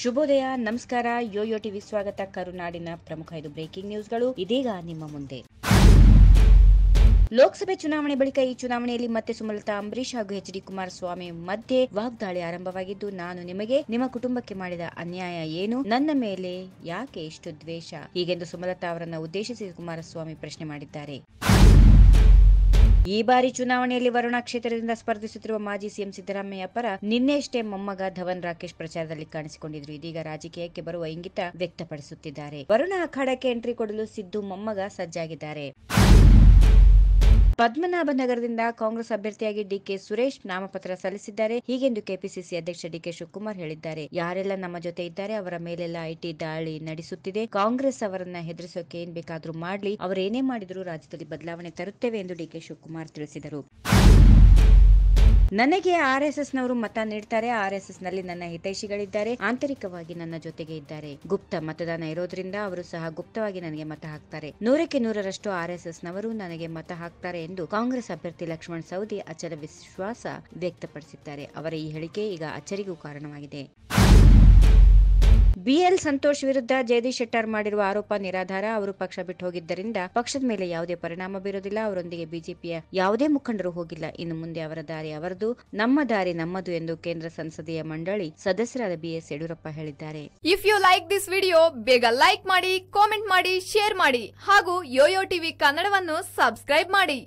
ಶುಭೋದಯ ನಮಸ್ಕಾರ Yoyo TV ಸ್ವಾಗತ ಕರುನಾಡಿನ ಪ್ರಮುಖ ಇದು ಬ್ರೇಕಿಂಗ್ ನ್ಯೂಸ್ಗಳು ಇದೀಗ ನಿಮ್ಮ ಮುಂದೆ ಲೋಕಸಭೆ ಚುನಾವಣೆ ಬಳಿಕ ಈ ಚುನಾವಣೆಯಲ್ಲಿ ಮತ್ತೆ ಸುಮಲತಾ ಅಂಬರೀಷ್ ಹಾಗೂ ಎಚ್ ಡಿ ಕುಮಾರಸ್ವಾಮಿ ಮಧ್ಯೆ ವಾಗ್ದಾಳಿ ಆರಂಭವಾಗಿದ್ದು ನಾನು ನಿಮಗೆ ನಿಮ್ಮ ಕುಟುಂಬಕ್ಕೆ ಮಾಡಿದ ಅನ್ಯಾಯ ಏನು ನನ್ನ ಮೇಲೆ ಯಾಕೆ ಇಷ್ಟು ದ್ವೇಷ ಹೀಗೆಂದು ಸುಮಲತಾ ಅವರನ್ನು ಉದ್ದೇಶಿಸಿ ಕುಮಾರಸ್ವಾಮಿ ಪ್ರಶ್ನೆ ಮಾಡಿದ್ದಾರೆ ಈ ಬಾರಿ ಚುನಾವಣೆಯಲ್ಲಿ ವರುಣಾ ಕ್ಷೇತ್ರದಿಂದ ಸ್ಪರ್ಧಿಸುತ್ತಿರುವ ಮಾಜಿ ಸಿಎಂ ಸಿದ್ದರಾಮಯ್ಯ ಪರ ನಿನ್ನೆಯಷ್ಟೇ ಮೊಮ್ಮಗ ಧವನ್ ರಾಕೇಶ್ ಪ್ರಚಾರದಲ್ಲಿ ಕಾಣಿಸಿಕೊಂಡಿದ್ರು ಇದೀಗ ರಾಜಕೀಯಕ್ಕೆ ಬರುವ ಇಂಗಿತ ವ್ಯಕ್ತಪಡಿಸುತ್ತಿದ್ದಾರೆ ವರುಣ ಅಖಾಡಕ್ಕೆ ಎಂಟ್ರಿ ಕೊಡಲು ಸಿದ್ದು ಮೊಮ್ಮಗ ಸಜ್ಜಾಗಿದ್ದಾರೆ ಪದ್ಮನಾಭನಗರದಿಂದ ಕಾಂಗ್ರೆಸ್ ಅಭ್ಯರ್ಥಿಯಾಗಿ ಡಿಕೆ ಸುರೇಶ್ ನಾಮಪತ್ರ ಸಲ್ಲಿಸಿದ್ದಾರೆ ಹೀಗೆಂದು ಕೆಪಿಸಿಸಿ ಅಧ್ಯಕ್ಷ ಡಿಕೆ ಶಿವಕುಮಾರ್ ಹೇಳಿದ್ದಾರೆ ಯಾರೆಲ್ಲ ನಮ್ಮ ಜೊತೆ ಇದ್ದಾರೆ ಅವರ ಮೇಲೆಲ್ಲ ಐಟಿ ದಾಳಿ ನಡೆಸುತ್ತಿದೆ ಕಾಂಗ್ರೆಸ್ ಅವರನ್ನ ಹೆದರಿಸೋಕೆ ಏನ್ ಬೇಕಾದ್ರೂ ಮಾಡ್ಲಿ ಅವರೇನೇ ಮಾಡಿದ್ರು ರಾಜ್ಯದಲ್ಲಿ ಬದಲಾವಣೆ ತರುತ್ತೇವೆ ಎಂದು ಡಿಕೆ ಶಿವಕುಮಾರ್ ತಿಳಿಸಿದರು ನನಗೆ ಆರ್ ಎಸ್ ಎಸ್ ನವರು ಮತ ನೀಡ್ತಾರೆ ಆರ್ ಎಸ್ ಎಸ್ ನಲ್ಲಿ ನನ್ನ ಹಿತೈಷಿಗಳಿದ್ದಾರೆ ಆಂತರಿಕವಾಗಿ ನನ್ನ ಜೊತೆಗೆ ಇದ್ದಾರೆ ಗುಪ್ತ ಮತದಾನ ಇರೋದ್ರಿಂದ ಅವರು ಸಹ ಗುಪ್ತವಾಗಿ ನನಗೆ ಮತ ಹಾಕ್ತಾರೆ ನೂರಕ್ಕೆ ನೂರರಷ್ಟು ಆರ್ ಎಸ್ ಎಸ್ ನವರು ನನಗೆ ಮತ ಹಾಕ್ತಾರೆ ಎಂದು ಕಾಂಗ್ರೆಸ್ ಅಭ್ಯರ್ಥಿ ಲಕ್ಷ್ಮಣ್ ಸೌದಿ ಅಚಲ ವಿಶ್ವಾಸ ವ್ಯಕ್ತಪಡಿಸಿದ್ದಾರೆ ಅವರ ಈ ಹೇಳಿಕೆ ಈಗ ಅಚ್ಚರಿಗೂ ಕಾರಣವಾಗಿದೆ ವಿಎಲ್ ಸಂತೋಷ್ ವಿರುದ್ಧ ಜಯದೀಶ್ ಶೆಟ್ಟರ್ ಮಾಡಿರುವ ಆರೋಪ ನಿರಾಧಾರ ಅವರು ಪಕ್ಷ ಬಿಟ್ಟು ಹೋಗಿದ್ದರಿಂದ ಪಕ್ಷದ ಮೇಲೆ ಯಾವುದೇ ಪರಿಣಾಮ ಬೀರುವುದಿಲ್ಲ ಅವರೊಂದಿಗೆ ಬಿಜೆಪಿಯ ಯಾವುದೇ ಮುಖಂಡರು ಹೋಗಿಲ್ಲ ಇನ್ನು ಮುಂದೆ ಅವರ ದಾರಿ ಅವರದು ನಮ್ಮ ದಾರಿ ನಮ್ಮದು ಎಂದು ಕೇಂದ್ರ ಸಂಸದೀಯ ಮಂಡಳಿ ಸದಸ್ಯರಾದ ಬಿಎಸ್ ಯಡಿಯೂರಪ್ಪ ಹೇಳಿದ್ದಾರೆ if you like this video ಬೇಗ ಲೈಕ್ ಮಾಡಿ ಕಾಮೆಂಟ್ ಮಾಡಿ ಶೇರ್ ಮಾಡಿ ಹಾಗೂ ಯೋಯೋ ಟಿವಿ ಕನ್ನಡವನ್ನು ಸಬ್ಸ್ಕ್ರೈಬ್ ಮಾಡಿ